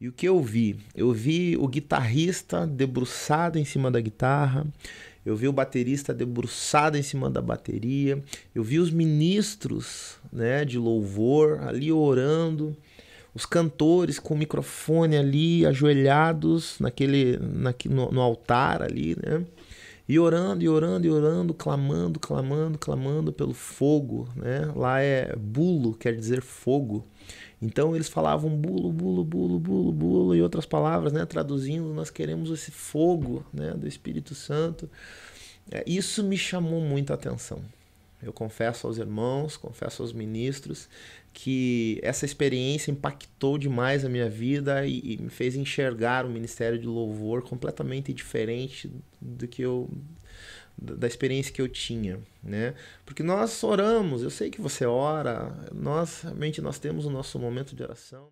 E o que eu vi? Eu vi o guitarrista debruçado em cima da guitarra, eu vi o baterista debruçado em cima da bateria, eu vi os ministros né, de louvor ali orando, os cantores com o microfone ali ajoelhados naquele, naquele no, no altar ali, né? E orando, e orando, e orando, clamando, clamando, clamando pelo fogo, né? Lá é bulo, quer dizer fogo. Então eles falavam bulo, bulo, bulo, bulo, bulo e outras palavras, né? Traduzindo, nós queremos esse fogo, né? Do Espírito Santo. É, isso me chamou muita atenção. Eu confesso aos irmãos, confesso aos ministros que essa experiência impactou demais a minha vida e, e me fez enxergar o ministério de louvor completamente diferente do que eu da experiência que eu tinha, né? Porque nós oramos, eu sei que você ora, nós realmente nós temos o nosso momento de oração.